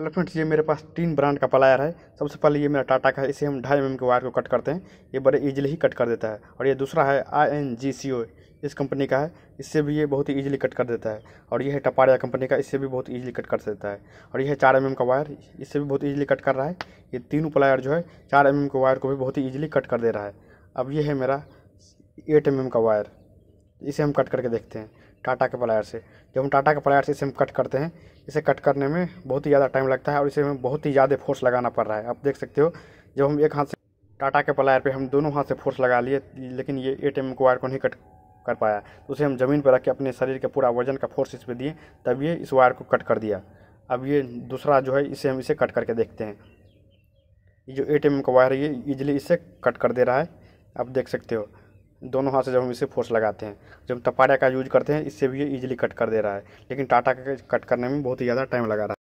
hello friends ये मेरे पास तीन ब्रांड का प्लायर है सबसे पहले ये मेरा टाटा का है इसे हम ढाई एम mm के वायर को कट करते हैं ये बड़े ईजिली ही कट कर देता है और ये दूसरा है आई एन जी सी ओ इस कंपनी का है इससे भी ये बहुत ही ईजिली कट कर देता है और ये है टपारिया कंपनी का इससे भी बहुत ईजिली कट कर देता है और ये है चार एम mm का वायर इससे भी बहुत ईजिली कट कर रहा है ये तीनों प्लायर जो है चार एम mm के वायर को भी बहुत ही ईजिली कट कर दे रहा है अब ये है मेरा एट एम का वायर इसे हम कट करके देखते हैं टाटा के प्लायर से जब हम टाटा के प्लायर से इसे हम कट करते हैं इसे कट करने में बहुत ही ज़्यादा टाइम लगता है और इसे हमें बहुत ही ज़्यादा फोर्स लगाना पड़ रहा है आप देख सकते हो जब हम एक हाथ से टाटा के प्लायर पे हम दोनों हाथ से फोर्स लगा लिए लेकिन ये ए टी को वायर को नहीं कट कर पाया तो उसे हम ज़मीन पर रख के अपने शरीर के पूरा वजन का फोर्स इस पर दिए तब ये इस वायर को कट कर दिया अब ये दूसरा जो है इसे हम इसे कट करके देखते हैं ये जो ए टी का वायर है ये ईजिली इसे कट कर दे रहा है आप देख सकते हो दोनों हाथ से जब हम इसे फोर्स लगाते हैं जब हम का यूज करते हैं इससे भी ये इजीली कट कर दे रहा है लेकिन टाटा का कट करने में बहुत ही ज़्यादा टाइम लगा रहा है